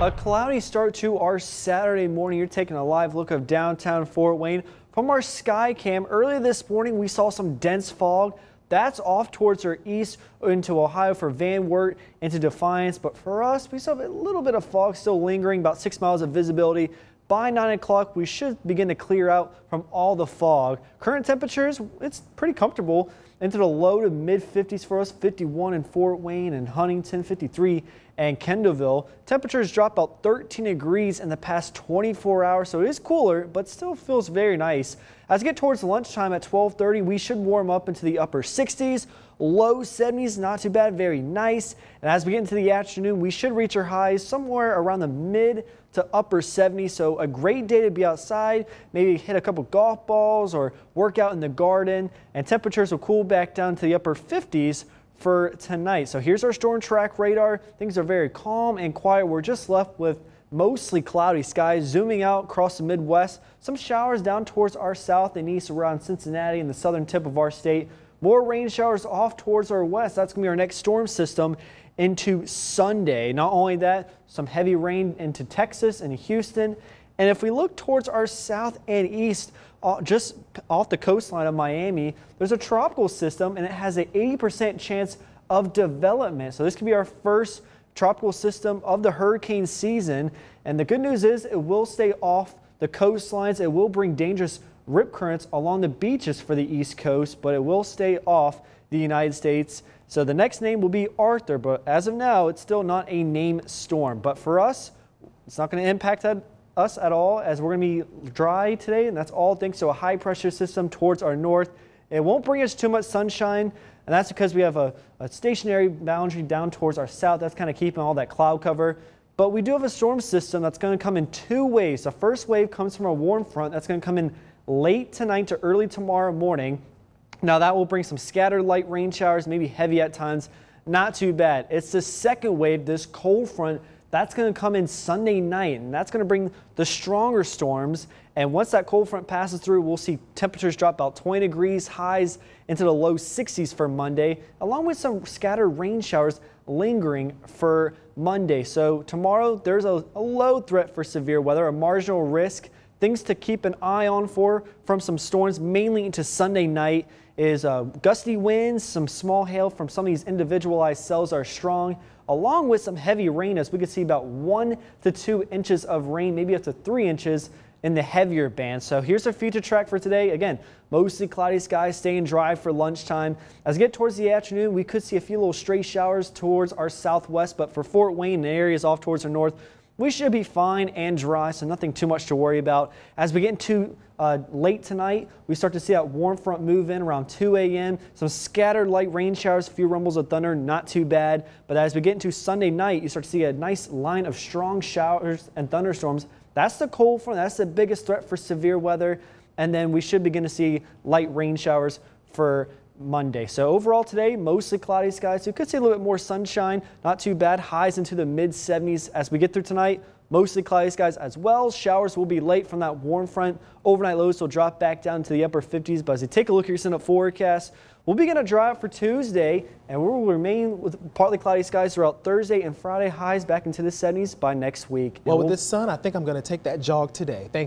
A cloudy start to our Saturday morning. You're taking a live look of downtown Fort Wayne from our sky cam. Earlier this morning, we saw some dense fog. That's off towards our east into Ohio for Van Wert into Defiance. But for us, we saw a little bit of fog still lingering, about six miles of visibility. By 9 o'clock, we should begin to clear out from all the fog. Current temperatures, it's pretty comfortable into the low to mid 50s for us, 51 in Fort Wayne and Huntington, 53 and Kendallville. Temperatures drop about 13 degrees in the past 24 hours, so it is cooler, but still feels very nice. As we get towards lunchtime at 1230, we should warm up into the upper 60s, low 70s, not too bad, very nice. And as we get into the afternoon, we should reach our highs somewhere around the mid to upper 70s. So a great day to be outside, maybe hit a couple golf balls or work out in the garden and temperatures will cool back down to the upper 50s for tonight. So here's our storm track radar. Things are very calm and quiet. We're just left with mostly cloudy skies zooming out across the Midwest. Some showers down towards our south and east around Cincinnati and the southern tip of our state. More rain showers off towards our west. That's going to be our next storm system into Sunday. Not only that, some heavy rain into Texas and Houston and if we look towards our south and east, uh, just off the coastline of Miami, there's a tropical system and it has an 80% chance of development. So this could be our first tropical system of the hurricane season. And the good news is it will stay off the coastlines. It will bring dangerous rip currents along the beaches for the East Coast, but it will stay off the United States. So the next name will be Arthur, but as of now, it's still not a name storm. But for us, it's not going to impact that us at all as we're going to be dry today, and that's all thanks to a high pressure system towards our north. It won't bring us too much sunshine, and that's because we have a, a stationary boundary down towards our south. That's kind of keeping all that cloud cover. But we do have a storm system that's going to come in two waves. The first wave comes from a warm front that's going to come in late tonight to early tomorrow morning. Now that will bring some scattered light rain showers, maybe heavy at times. Not too bad. It's the second wave, this cold front that's going to come in Sunday night, and that's going to bring the stronger storms. And once that cold front passes through, we'll see temperatures drop about 20 degrees, highs into the low 60s for Monday, along with some scattered rain showers lingering for Monday. So tomorrow, there's a, a low threat for severe weather, a marginal risk. Things to keep an eye on for from some storms, mainly into Sunday night is uh, gusty winds, some small hail from some of these individualized cells are strong, along with some heavy rain as we can see about one to two inches of rain, maybe up to three inches in the heavier band. So here's our future track for today. Again, mostly cloudy skies, staying dry for lunchtime. As we get towards the afternoon, we could see a few little stray showers towards our southwest, but for Fort Wayne and areas off towards our north, we should be fine and dry, so nothing too much to worry about. As we get into uh, late tonight, we start to see that warm front move in around 2 a.m. Some scattered light rain showers, a few rumbles of thunder, not too bad. But as we get into Sunday night, you start to see a nice line of strong showers and thunderstorms. That's the cold front. That's the biggest threat for severe weather. And then we should begin to see light rain showers for Monday. So overall today, mostly cloudy skies. So you could see a little bit more sunshine. Not too bad. Highs into the mid 70s as we get through tonight. Mostly cloudy skies as well. Showers will be late from that warm front. Overnight lows will drop back down to the upper 50s. But as you take a look at your sun up forecast, we'll be going to dry out for Tuesday and we'll remain with partly cloudy skies throughout Thursday and Friday highs back into the 70s by next week. Well, we'll with this sun, I think I'm going to take that jog today. Thank you.